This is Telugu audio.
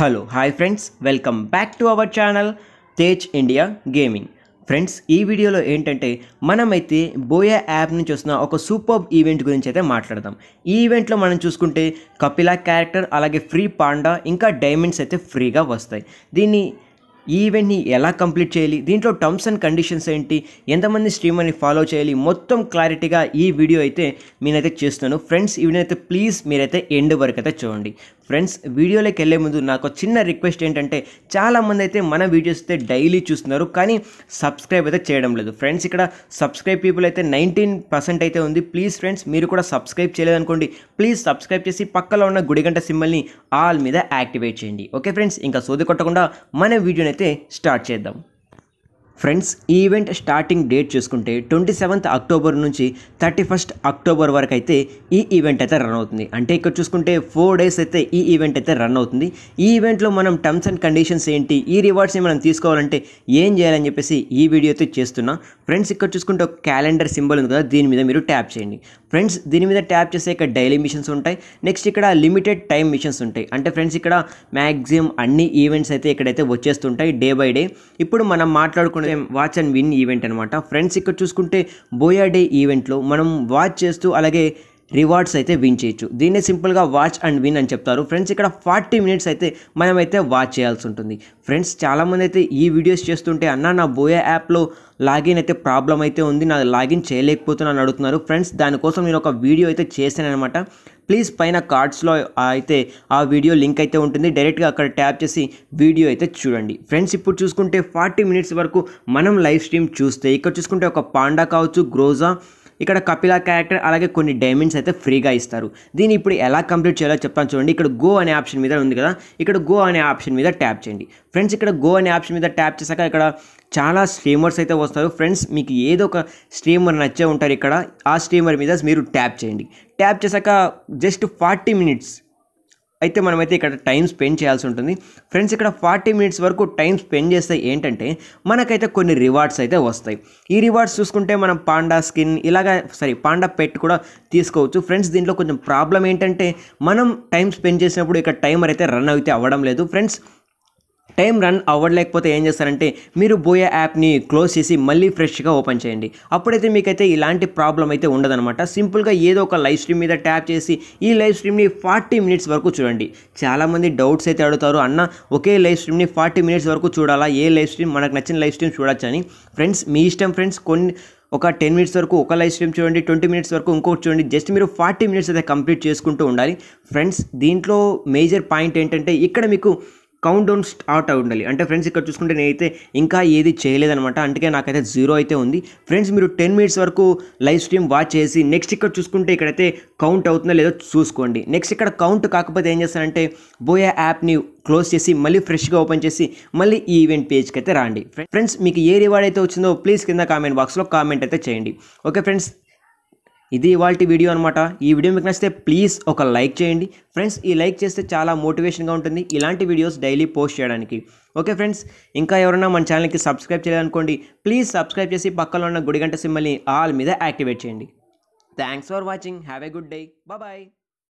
hello hi friends welcome back to our channel Tej India gaming friends ఈ వీడియోలో ఏంటంటే మనమైతే బోయా యాప్ నుంచి వస్తున్న ఒక సూపర్ ఈవెంట్ గురించి అయితే మాట్లాడదాం ఈ ఈవెంట్లో మనం చూసుకుంటే కపిలా క్యారెక్టర్ అలాగే ఫ్రీ పాండా ఇంకా డైమండ్స్ అయితే ఫ్రీగా వస్తాయి దీన్ని ఈ ఈవెంట్ని ఎలా కంప్లీట్ చేయాలి దీంట్లో టర్మ్స్ అండ్ కండిషన్స్ ఏంటి ఎంతమంది స్ట్రీమర్ని ఫాలో చేయాలి మొత్తం క్లారిటీగా ఈ వీడియో అయితే నేనైతే చేస్తున్నాను ఫ్రెండ్స్ ఈ అయితే ప్లీజ్ మీరైతే ఎండ్ వరకు అయితే చూడండి ఫ్రెండ్స్ వీడియోలోకి వెళ్ళే ముందు నాకు చిన్న రిక్వెస్ట్ ఏంటంటే చాలామంది అయితే మన వీడియోస్ అయితే డైలీ చూస్తున్నారు కానీ సబ్స్క్రైబ్ అయితే చేయడం లేదు ఫ్రెండ్స్ ఇక్కడ సబ్స్క్రైబ్ పీపుల్ అయితే నైన్టీన్ పర్సెంట్ అయితే ఉంది ప్లీజ్ ఫ్రెండ్స్ మీరు కూడా సబ్స్క్రైబ్ చేయలేదనుకోండి ప్లీజ్ సబ్స్క్రైబ్ చేసి పక్కలో ఉన్న గుడిగంట సింబల్ని ఆల్ మీద యాక్టివేట్ చేయండి ఓకే ఫ్రెండ్స్ ఇంకా సోది కొట్టకుండా మన వీడియోని అయితే స్టార్ట్ చేద్దాం ఫ్రెండ్స్ ఈవెంట్ స్టార్టింగ్ డేట్ చూసుకుంటే ట్వంటీ సెవెంత్ అక్టోబర్ నుంచి థర్టీ ఫస్ట్ అక్టోబర్ వరకు అయితే ఈ ఈవెంట్ అయితే రన్ అవుతుంది అంటే ఇక్కడ చూసుకుంటే ఫోర్ డేస్ అయితే ఈ ఈవెంట్ అయితే రన్ అవుతుంది ఈ ఈవెంట్లో మనం టర్మ్స్ అండ్ కండిషన్స్ ఏంటి ఈ రివార్డ్స్ని మనం తీసుకోవాలంటే ఏం చేయాలని చెప్పేసి ఈ వీడియో అయితే చేస్తున్నా ఫ్రెండ్స్ ఇక్కడ చూసుకుంటే ఒక క్యాలెండర్ సింబల్ ఉంది కదా దీని మీద మీరు ట్యాప్ చేయండి ఫ్రెండ్స్ దీని మీద ట్యాప్ చేస్తే ఇక్కడ డైలీ మిషన్స్ ఉంటాయి నెక్స్ట్ ఇక్కడ లిమిటెడ్ టైం మిషన్స్ ఉంటాయి అంటే ఫ్రెండ్స్ ఇక్కడ మ్యాక్సిమం అన్ని ఈవెంట్స్ అయితే ఇక్కడైతే వచ్చేస్తుంటాయి డే బై డే ఇప్పుడు మనం మాట్లాడుకునే ఎం వాచ్ అండ్ విన్ ఈవెంట్ అనమాట ఫ్రెండ్స్ ఇక్కడ చూసుకుంటే బోయా డే ఈవెంట్లో మనం వాచ్ చేస్తూ అలాగే రివార్డ్స్ అయితే విన్ చేయొచ్చు దీన్నే సింపుల్గా వాచ్ అండ్ విన్ అని చెప్తారు ఫ్రెండ్స్ ఇక్కడ ఫార్టీ మినిట్స్ అయితే మనమైతే వాచ్ చేయాల్సి ఉంటుంది ఫ్రెండ్స్ చాలామంది అయితే ఈ వీడియోస్ చేస్తుంటే అన్న నా బోయా యాప్లో లాగిన్ అయితే ప్రాబ్లం అయితే ఉంది నా లాగిన్ చేయలేకపోతున్నాను అడుగుతున్నారు ఫ్రెండ్స్ దానికోసం నేను ఒక వీడియో అయితే అనమాట ప్లీజ్ పైన కార్డ్స్లో అయితే ఆ వీడియో లింక్ అయితే ఉంటుంది డైరెక్ట్గా అక్కడ ట్యాప్ చేసి వీడియో అయితే చూడండి ఫ్రెండ్స్ ఇప్పుడు చూసుకుంటే ఫార్టీ మినిట్స్ వరకు మనం లైవ్ స్ట్రీమ్ చూస్తే ఇక్కడ చూసుకుంటే ఒక పాండా కావచ్చు గ్రోజా ఇక్కడ కపిల క్యారెక్టర్ అలాగే కొన్ని డైమండ్స్ అయితే ఫ్రీగా ఇస్తారు దీన్ని ఇప్పుడు ఎలా కంప్లీట్ చేయాలో చెప్తాను చూడండి ఇక్కడ గో అనే ఆప్షన్ మీద ఉంది కదా ఇక్కడ గో అనే ఆప్షన్ మీద ట్యాప్ చేయండి ఫ్రెండ్స్ ఇక్కడ గో అనే ఆప్షన్ మీద ట్యాప్ చేశాక ఇక్కడ చాలా స్ట్రీమర్స్ అయితే వస్తారు ఫ్రెండ్స్ మీకు ఏదో ఒక స్ట్రీమర్ నచ్చే ఉంటారు ఇక్కడ ఆ స్ట్రీమర్ మీద మీరు ట్యాప్ చేయండి ట్యాప్ చేశాక జస్ట్ ఫార్టీ మినిట్స్ అయితే మనమైతే ఇక్కడ టైం స్పెండ్ చేయాల్సి ఉంటుంది ఫ్రెండ్స్ ఇక్కడ ఫార్టీ మినిట్స్ వరకు టైం స్పెండ్ చేస్తే ఏంటంటే మనకైతే కొన్ని రివార్డ్స్ అయితే వస్తాయి ఈ రివార్డ్స్ చూసుకుంటే మనం పాండా స్కిన్ ఇలాగా సారీ పాండా పెట్ కూడా తీసుకోవచ్చు ఫ్రెండ్స్ దీంట్లో కొంచెం ప్రాబ్లం ఏంటంటే మనం టైం స్పెండ్ చేసినప్పుడు ఇక్కడ టైమర్ అయితే రన్ అయితే అవ్వడం లేదు ఫ్రెండ్స్ టైం రన్ అవ్వలేకపోతే ఏం చేస్తారంటే మీరు బోయా యాప్ని క్లోజ్ చేసి మళ్ళీ ఫ్రెష్గా ఓపెన్ చేయండి అప్పుడైతే మీకైతే ఇలాంటి ప్రాబ్లం అయితే ఉండదనమాట సింపుల్గా ఏదో ఒక లైవ్ స్ట్రీమ్ మీద ట్యాప్ చేసి ఈ లైవ్ స్ట్రీమ్ని ఫార్టీ మినిట్స్ వరకు చూడండి చాలామంది డౌట్స్ అయితే అడుగుతారు అన్న ఒకే లైవ్ స్ట్రీమ్ని ఫార్టీ మినిట్స్ వరకు చూడాలా ఏ లైవ్ స్ట్రీమ్ మనకు నచ్చిన లైవ్ స్ట్రీమ్ చూడొచ్చు అని ఫ్రెండ్స్ మీ ఇష్టం ఫ్రెండ్స్ కొన్ని ఒక టెన్ మినిట్స్ వరకు ఒక లైవ్ స్ట్రీమ్ చూడండి ట్వంటీ మినిట్స్ వరకు ఇంకొకటి చూడండి జస్ట్ మీరు ఫార్టీ మినిట్స్ అయితే కంప్లీట్ చేసుకుంటూ ఉండాలి ఫ్రెండ్స్ దీంట్లో మేజర్ పాయింట్ ఏంటంటే ఇక్కడ మీకు కౌంట్ డౌన్ స్టార్ట్ అయి ఉండాలి అంటే ఫ్రెండ్స్ ఇక్కడ చూసుకుంటే నేనైతే ఇంకా ఏది చేయలేదనమాట అందుకే నాకైతే జీరో అయితే ఉంది ఫ్రెండ్స్ మీరు టెన్ మినిట్స్ వరకు లైవ్ స్ట్రీమ్ వాచ్ చేసి నెక్స్ట్ ఇక్కడ చూసుకుంటే ఇక్కడైతే కౌంట్ అవుతుందో లేదో చూసుకోండి నెక్స్ట్ ఇక్కడ కౌంట్ కాకపోతే ఏం చేస్తారంటే బోయా యాప్ని క్లోజ్ చేసి మళ్ళీ ఫ్రెష్గా ఓపెన్ చేసి మళ్ళీ ఈ ఈవెంట్ పేజ్కి అయితే రాండి ఫ్రెండ్స్ మీకు ఏ రివార్డ్ అయితే వచ్చిందో ప్లీజ్ కింద కామెంట్ బాక్స్లో కామెంట్ అయితే చేయండి ఓకే ఫ్రెండ్స్ ఇది ఇవాళ వీడియో అనమాట ఈ వీడియో మీకు నచ్చితే ప్లీజ్ ఒక లైక్ చేయండి ఫ్రెండ్స్ ఈ లైక్ చేస్తే చాలా మోటివేషన్గా ఉంటుంది ఇలాంటి వీడియోస్ డైలీ పోస్ట్ చేయడానికి ఓకే ఫ్రెండ్స్ ఇంకా ఎవరైనా మన ఛానల్కి సబ్స్క్రైబ్ చేయాలనుకోండి ప్లీజ్ సబ్స్క్రైబ్ చేసి పక్కలో ఉన్న గుడిగంట సింబల్ని ఆల్ మీద యాక్టివేట్ చేయండి thanks for watching have a good day bye